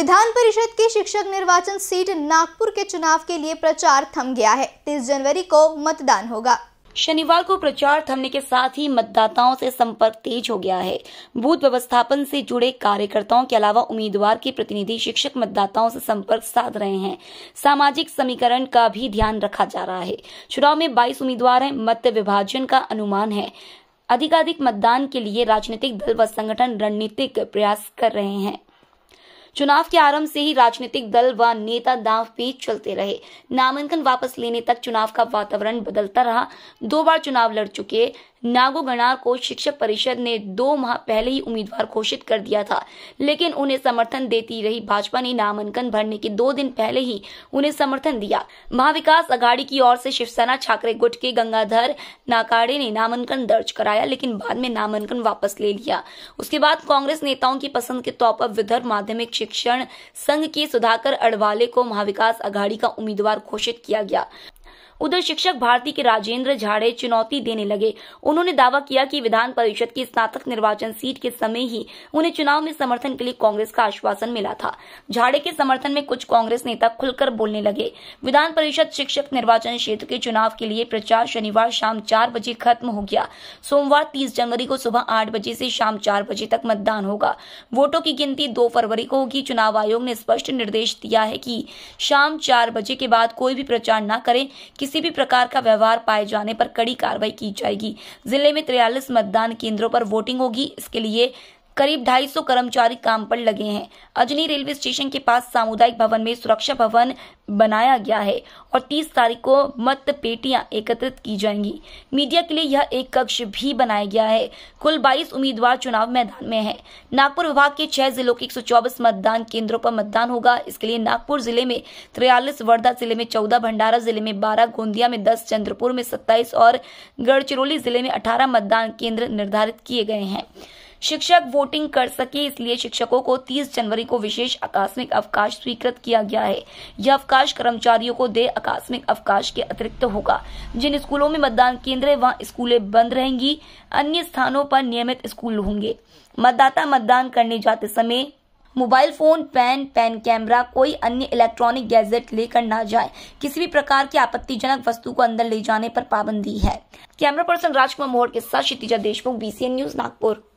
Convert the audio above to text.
विधान परिषद की शिक्षक निर्वाचन सीट नागपुर के चुनाव के लिए प्रचार थम गया है तीस जनवरी को मतदान होगा शनिवार को प्रचार थमने के साथ ही मतदाताओं से संपर्क तेज हो गया है बूथ व्यवस्थापन से जुड़े कार्यकर्ताओं के अलावा उम्मीदवार के प्रतिनिधि शिक्षक मतदाताओं से संपर्क साध रहे हैं सामाजिक समीकरण का भी ध्यान रखा जा रहा है चुनाव में 22 उम्मीदवार हैं मत विभाजन का अनुमान है अधिकाधिक मतदान के लिए राजनीतिक दल व संगठन रणनीतिक प्रयास कर रहे हैं चुनाव के आरंभ से ही राजनीतिक दल व नेता दांव पे चलते रहे नामांकन वापस लेने तक चुनाव का वातावरण बदलता रहा दो बार चुनाव लड़ चुके नागो गणार को शिक्षक परिषद ने दो माह पहले ही उम्मीदवार घोषित कर दिया था लेकिन उन्हें समर्थन देती रही भाजपा ने नामांकन भरने के दो दिन पहले ही उन्हें समर्थन दिया महाविकास अघाड़ी की ओर से शिवसेना छाकरे गुट के गंगाधर नाकाड़े ने नामांकन दर्ज कराया लेकिन बाद में नामांकन वापस ले लिया उसके बाद कांग्रेस नेताओं की पसंद के तौर पर विदर्भ माध्यमिक शिक्षण संघ के सुधाकर अडवाले को महाविकास अघाड़ी का उम्मीदवार घोषित किया गया उधर शिक्षक भारती के राजेंद्र झाड़े चुनौती देने लगे उन्होंने दावा किया कि विधान परिषद की स्नातक निर्वाचन सीट के समय ही उन्हें चुनाव में समर्थन के लिए कांग्रेस का आश्वासन मिला था झाड़े के समर्थन में कुछ कांग्रेस नेता खुलकर बोलने लगे विधान परिषद शिक्षक निर्वाचन क्षेत्र के चुनाव के लिए प्रचार शनिवार शाम चार बजे खत्म हो गया सोमवार तीस जनवरी को सुबह आठ बजे से शाम चार बजे तक मतदान होगा वोटों की गिनती दो फरवरी को होगी चुनाव आयोग ने स्पष्ट निर्देश दिया है कि शाम चार बजे के बाद कोई भी प्रचार न करें किसी किसी भी प्रकार का व्यवहार पाए जाने पर कड़ी कार्रवाई की जाएगी जिले में तिरयालीस मतदान केंद्रों पर वोटिंग होगी इसके लिए करीब 250 कर्मचारी काम पर लगे हैं अजनी रेलवे स्टेशन के पास सामुदायिक भवन में सुरक्षा भवन बनाया गया है और 30 तारीख को मत पेटियां एकत्रित की जाएंगी मीडिया के लिए यह एक कक्ष भी बनाया गया है कुल 22 उम्मीदवार चुनाव मैदान में हैं नागपुर विभाग के छह जिलों के एक मतदान केंद्रों पर मतदान होगा इसके लिए नागपुर जिले में त्रियालीस वर्धा जिले में चौदह भंडारा जिले में बारह गोंदिया में दस चंद्रपुर में सत्ताईस और गढ़चिरौली जिले में अठारह मतदान केंद्र निर्धारित किए गए हैं शिक्षक वोटिंग कर सके इसलिए शिक्षकों को 30 जनवरी को विशेष आकस्मिक अवकाश स्वीकृत किया गया है यह अवकाश कर्मचारियों को दे आकस्मिक अवकाश के अतिरिक्त होगा जिन स्कूलों में मतदान केंद्र है वहाँ स्कूलें बंद रहेंगी अन्य स्थानों पर नियमित स्कूल होंगे मतदाता मतदान करने जाते समय mobile phone pen pen camera कोई अन्य इलेक्ट्रॉनिक गैजेट लेकर ना जाए किसी भी प्रकार की आपत्तिजनक वस्तु को अंदर ले जाने पर पाबंदी है कैमरा पर्सन राजकुमार मोहर के साथ क्षितिजा देशमुख बीसीएन न्यूज नागपुर